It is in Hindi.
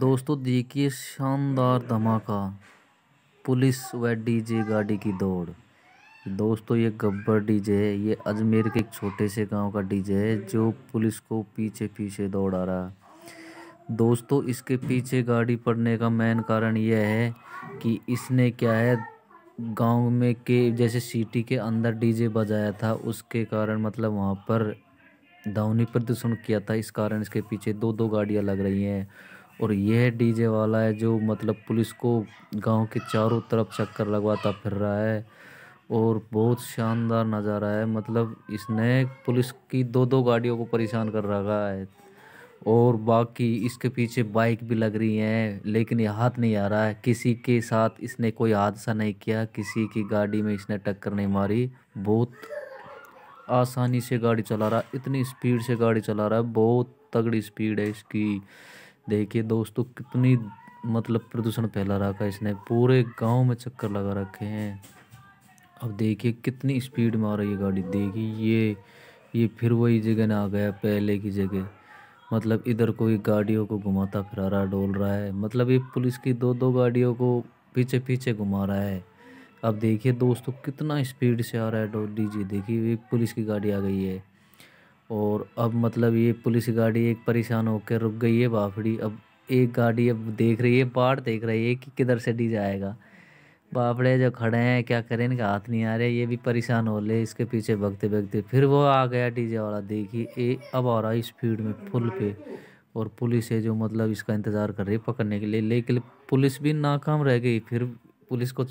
दोस्तों देखिए शानदार धमाका पुलिस व डीजे गाड़ी की दौड़ दोस्तों ये गब्बर डीजे है ये अजमेर के एक छोटे से गांव का डीजे है जो पुलिस को पीछे पीछे दौड़ आ रहा है दोस्तों इसके पीछे गाड़ी पड़ने का मेन कारण यह है कि इसने क्या है गांव में के जैसे सिटी के अंदर डीजे बजाया था उसके कारण मतलब वहाँ पर ध्वनि प्रदूषण किया था इस कारण इसके पीछे दो दो गाड़ियाँ लग रही हैं और यह डीजे वाला है जो मतलब पुलिस को गांव के चारों तरफ चक्कर लगवाता फिर रहा है और बहुत शानदार नज़ारा है मतलब इसने पुलिस की दो दो गाड़ियों को परेशान कर रखा है और बाकी इसके पीछे बाइक भी लग रही हैं लेकिन ये हाथ नहीं आ रहा है किसी के साथ इसने कोई हादसा नहीं किया किसी की गाड़ी में इसने टक्कर नहीं मारी बहुत आसानी से गाड़ी चला रहा इतनी स्पीड से गाड़ी चला रहा है बहुत तगड़ी स्पीड है इसकी देखिए दोस्तों कितनी मतलब प्रदूषण फैला रखा है इसने पूरे गांव में चक्कर लगा रखे हैं अब देखिए कितनी स्पीड में आ रही है गाड़ी देखिए ये ये फिर वही जगह ना आ गया पहले की जगह मतलब इधर कोई गाड़ियों को घुमाता फिरा रहा डोल रहा है मतलब ये पुलिस की दो दो गाड़ियों को पीछे पीछे घुमा रहा है अब देखिए दोस्तों कितना स्पीड से आ रहा है डोल डीजे देखिए ये पुलिस की गाड़ी आ गई है और अब मतलब ये पुलिस गाड़ी एक परेशान होकर रुक गई है बाफड़ी अब एक गाड़ी अब देख रही है बाढ़ देख रही है कि किधर से डी जाएगा बापड़े जो खड़े हैं क्या करें इनके हाथ नहीं आ रहे ये भी परेशान हो ले इसके पीछे भगते भगते फिर वो आ गया डीजे वाला देखिए ए अब आ रहा है स्पीड में फुल पे और पुलिस है जो मतलब इसका इंतज़ार कर रही है पकड़ने के लिए लेकिन पुलिस भी नाकाम रह गई फिर पुलिस को